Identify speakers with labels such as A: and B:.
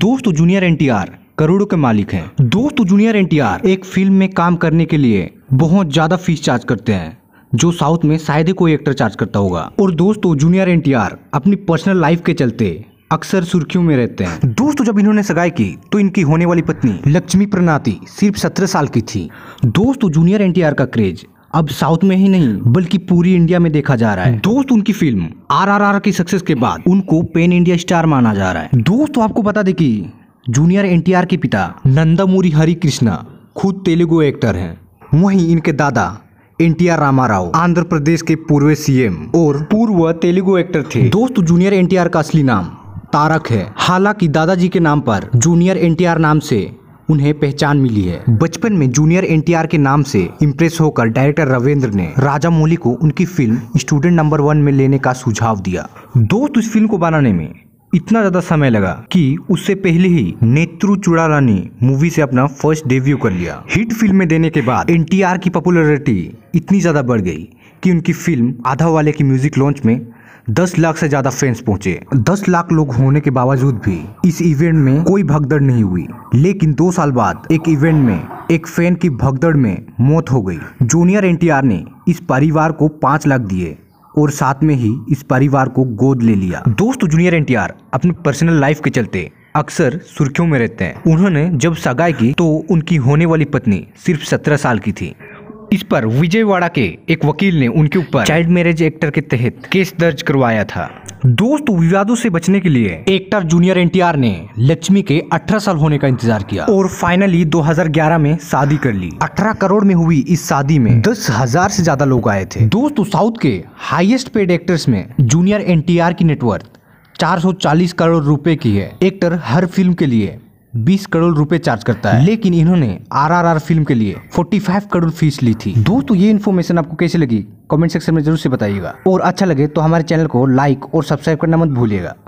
A: दोस्तों जूनियर एनटीआर करोड़ों के मालिक हैं दोस्तों जूनियर एनटीआर एक फिल्म में काम करने के लिए बहुत ज़्यादा फीस चार्ज करते हैं जो साउथ में शायद ही कोई एक्टर चार्ज करता होगा और दोस्तों जूनियर एनटीआर अपनी पर्सनल लाइफ के चलते अक्सर सुर्खियों में रहते हैं दोस्तों जब इन्होंने सगाई की तो इनकी होने वाली पत्नी लक्ष्मी प्रणाती सिर्फ सत्रह साल की थी दोस्तों जूनियर एनटीआर का क्रेज अब साउथ में ही नहीं बल्कि पूरी इंडिया में देखा जा रहा है हम्म। दोस्त उनकी फिल्म आरआरआर की सक्सेस के बाद उनको पेन इंडिया स्टार माना जा रहा है दोस्त तो आपको बता दे कि जूनियर एनटीआर के पिता नंदमूरी हरि कृष्णा खुद तेलुगु एक्टर हैं वहीं इनके दादा N T R Ramarao Andhra Pradesh के पूर्व सीएम और पूर्व तेलुगु एक्टर थे दोस्त जूनियर आर का असली नाम तारक है हालांकि दादाजी के नाम पर जूनियर आर नाम से उन्हें पहचान मिली है बचपन में जूनियर एन के नाम से इम्प्रेस होकर डायरेक्टर रविंद्र ने राजा मौली को उनकी फिल्म स्टूडेंट नंबर वन में लेने का सुझाव दिया दोस्त उस फिल्म को बनाने में इतना ज़्यादा समय लगा कि उससे पहले ही नेत्रु चुड़ालानी मूवी से अपना फर्स्ट डेब्यू कर लिया हिट फिल्में देने के बाद एनटीआर की पॉपुलैरिटी इतनी ज़्यादा बढ़ गई कि उनकी फिल्म आधा वाले की म्यूजिक लॉन्च में दस लाख से ज़्यादा फैंस पहुंचे दस लाख लोग होने के बावजूद भी इस इवेंट में कोई भगदड़ नहीं हुई लेकिन दो साल बाद एक इवेंट में एक फैन की भगदड़ में मौत हो गई जूनियर एनटीआर ने इस परिवार को पांच लाख दिए और साथ में ही इस परिवार को गोद ले लिया दोस्त जूनियर एनटीआर अपनी पर्सनल लाइफ के चलते अक्सर सुर्खियों में रहते हैं उन्होंने जब सगाई की तो उनकी होने वाली पत्नी सिर्फ सत्रह साल की थी इस पर विजयवाड़ा के एक वकील ने उनके ऊपर चाइल्ड मैरिज एक्टर के तहत केस दर्ज करवाया था दोस्त विवादों से बचने के लिए एक्टर जूनियर एनटीआर ने लक्ष्मी के 18 साल होने का इंतजार किया और फाइनली 2011 में शादी कर ली 18 करोड़ में हुई इस शादी में दस हजार से ज्यादा लोग आए थे दोस्त तो साउथ के हाईएस्ट पेड एक्टर्स में जूनियर एनटीआर की नेटवर्थ 440 करोड़ रुपए की है एक्टर हर फिल्म के लिए बीस करोड़ रुपए चार्ज करता है लेकिन इन्होंने आरआरआर फिल्म के लिए फोर्टी फाइव करोड़ फीस ली थी दोस्तों ये इन्फॉर्मेशन आपको कैसे लगी कमेंट सेक्शन में जरूर से बताइएगा और अच्छा लगे तो हमारे चैनल को लाइक और सब्सक्राइब करना मत भूलिएगा